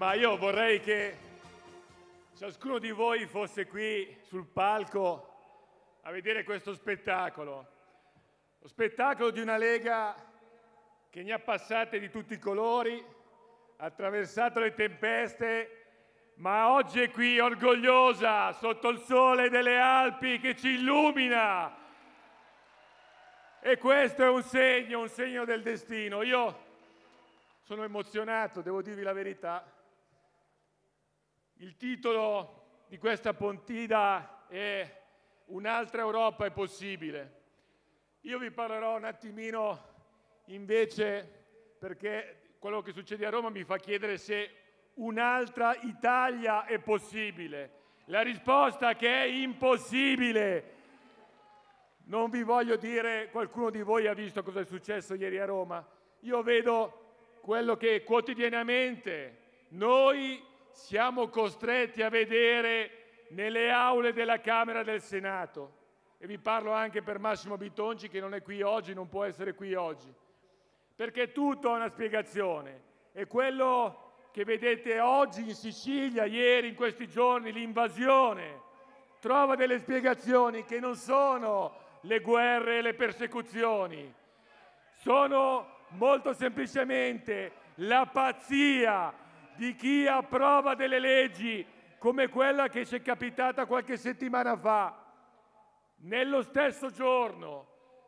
Ma io vorrei che ciascuno di voi fosse qui sul palco a vedere questo spettacolo. Lo spettacolo di una Lega che ne ha passate di tutti i colori, ha attraversato le tempeste, ma oggi è qui orgogliosa sotto il sole delle Alpi che ci illumina. E questo è un segno, un segno del destino. Io sono emozionato, devo dirvi la verità. Il titolo di questa pontina è Un'altra Europa è possibile. Io vi parlerò un attimino invece perché quello che succede a Roma mi fa chiedere se un'altra Italia è possibile. La risposta è che è impossibile. Non vi voglio dire, qualcuno di voi ha visto cosa è successo ieri a Roma. Io vedo quello che quotidianamente noi siamo costretti a vedere nelle aule della Camera del Senato. E vi parlo anche per Massimo Bitonci che non è qui oggi, non può essere qui oggi. Perché tutto ha una spiegazione. E quello che vedete oggi in Sicilia, ieri, in questi giorni, l'invasione, trova delle spiegazioni che non sono le guerre e le persecuzioni, sono molto semplicemente la pazzia di chi approva delle leggi come quella che ci è capitata qualche settimana fa, nello stesso giorno,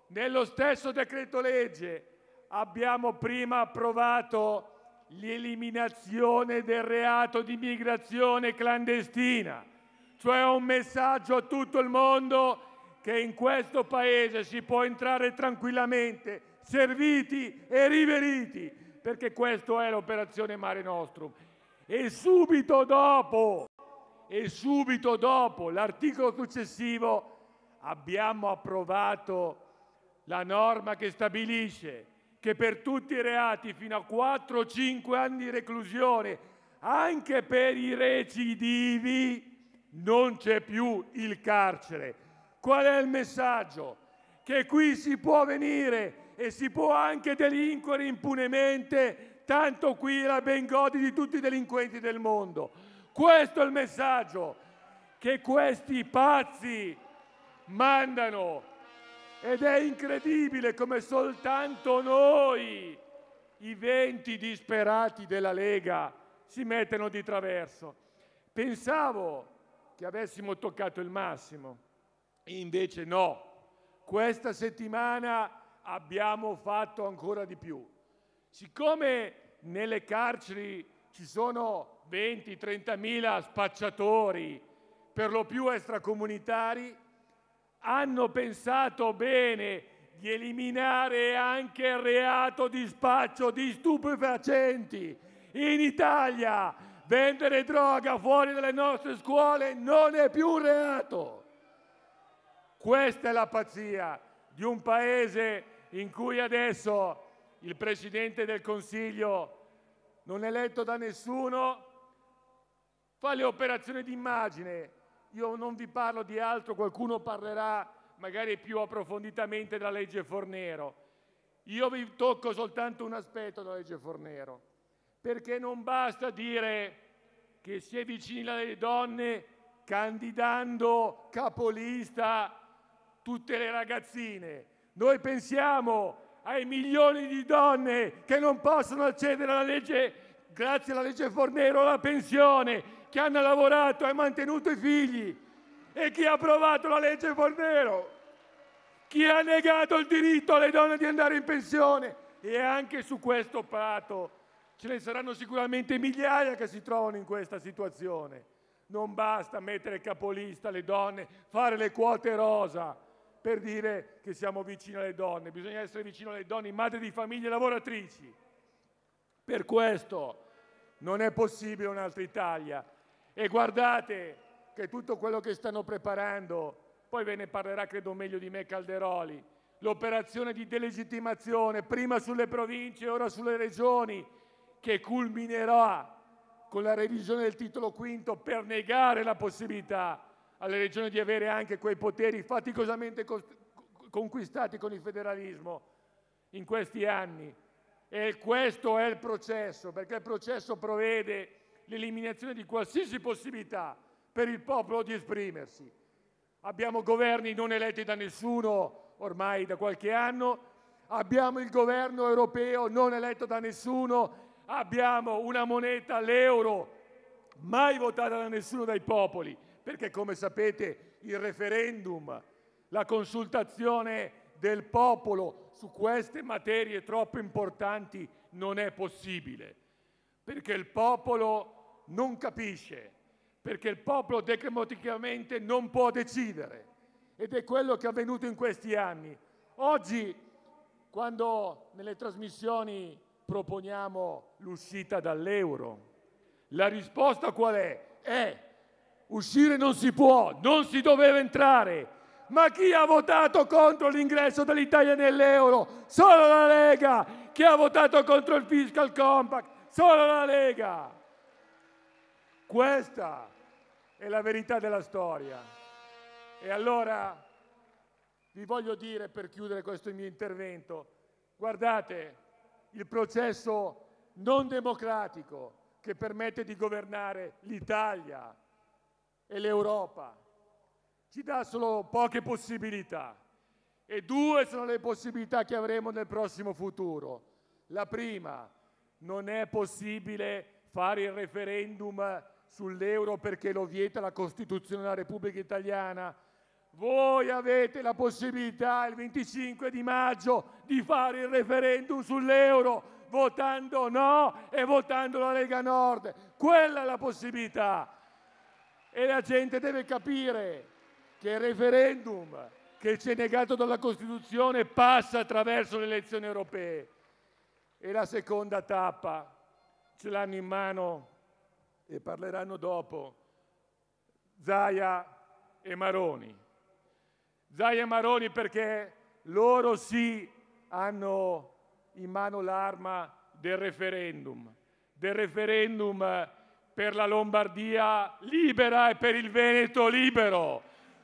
nello stesso decreto legge, abbiamo prima approvato l'eliminazione del reato di migrazione clandestina, cioè un messaggio a tutto il mondo che in questo Paese si può entrare tranquillamente, serviti e riveriti, perché questa è l'operazione Mare Nostrum. E subito dopo, e subito dopo l'articolo successivo abbiamo approvato la norma che stabilisce che per tutti i reati fino a 4 5 anni di reclusione, anche per i recidivi, non c'è più il carcere. Qual è il messaggio? Che qui si può venire e si può anche delinquere impunemente, tanto qui la ben godi di tutti i delinquenti del mondo. Questo è il messaggio che questi pazzi mandano ed è incredibile come soltanto noi, i venti disperati della Lega, si mettano di traverso. Pensavo che avessimo toccato il massimo, invece no. Questa settimana abbiamo fatto ancora di più. Siccome nelle carceri ci sono 20-30 mila spacciatori, per lo più extracomunitari, hanno pensato bene di eliminare anche il reato di spaccio di stupefacenti. In Italia vendere droga fuori dalle nostre scuole non è più un reato. Questa è la pazzia di un paese in cui adesso il Presidente del Consiglio, non eletto da nessuno, fa le operazioni d'immagine. Io non vi parlo di altro, qualcuno parlerà magari più approfonditamente della legge Fornero. Io vi tocco soltanto un aspetto della legge Fornero, perché non basta dire che si è vicini alle donne candidando capolista tutte le ragazzine. Noi pensiamo ai milioni di donne che non possono accedere alla legge, grazie alla legge Fornero, alla pensione, che hanno lavorato e mantenuto i figli. E chi ha approvato la legge Fornero? Chi ha negato il diritto alle donne di andare in pensione? E anche su questo prato ce ne saranno sicuramente migliaia che si trovano in questa situazione. Non basta mettere capolista le donne, fare le quote rosa per dire che siamo vicini alle donne, bisogna essere vicini alle donne, madri di famiglie lavoratrici. Per questo non è possibile un'altra Italia. E guardate che tutto quello che stanno preparando, poi ve ne parlerà credo meglio di me Calderoli, l'operazione di delegittimazione prima sulle province e ora sulle regioni, che culminerà con la revisione del titolo quinto per negare la possibilità alle regioni di avere anche quei poteri faticosamente conquistati con il federalismo in questi anni. E questo è il processo, perché il processo provvede l'eliminazione di qualsiasi possibilità per il popolo di esprimersi. Abbiamo governi non eletti da nessuno ormai da qualche anno, abbiamo il governo europeo non eletto da nessuno, abbiamo una moneta, l'euro, mai votata da nessuno dai popoli perché come sapete il referendum, la consultazione del popolo su queste materie troppo importanti non è possibile, perché il popolo non capisce, perché il popolo democraticamente non può decidere ed è quello che è avvenuto in questi anni. Oggi, quando nelle trasmissioni proponiamo l'uscita dall'euro, la risposta qual è? È Uscire non si può, non si doveva entrare. Ma chi ha votato contro l'ingresso dell'Italia nell'euro? Solo la Lega! Chi ha votato contro il fiscal compact? Solo la Lega! Questa è la verità della storia. E allora vi voglio dire per chiudere questo mio intervento, guardate il processo non democratico che permette di governare l'Italia, e l'Europa ci dà solo poche possibilità e due sono le possibilità che avremo nel prossimo futuro. La prima, non è possibile fare il referendum sull'euro perché lo vieta la Costituzione della Repubblica Italiana. Voi avete la possibilità il 25 di maggio di fare il referendum sull'euro votando no e votando la Lega Nord. Quella è la possibilità. E la gente deve capire che il referendum che ci è negato dalla Costituzione passa attraverso le elezioni europee. E la seconda tappa ce l'hanno in mano e parleranno dopo Zaia e Maroni. Zaia e Maroni perché loro sì hanno in mano l'arma del referendum, del referendum per la Lombardia libera e per il Veneto libero.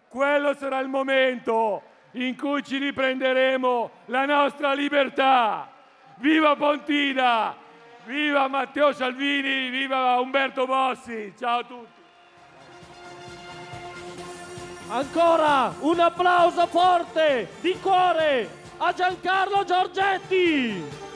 Quello sarà il momento in cui ci riprenderemo la nostra libertà. Viva Pontina, viva Matteo Salvini, viva Umberto Bossi. Ciao a tutti. Ancora un applauso forte di cuore a Giancarlo Giorgetti.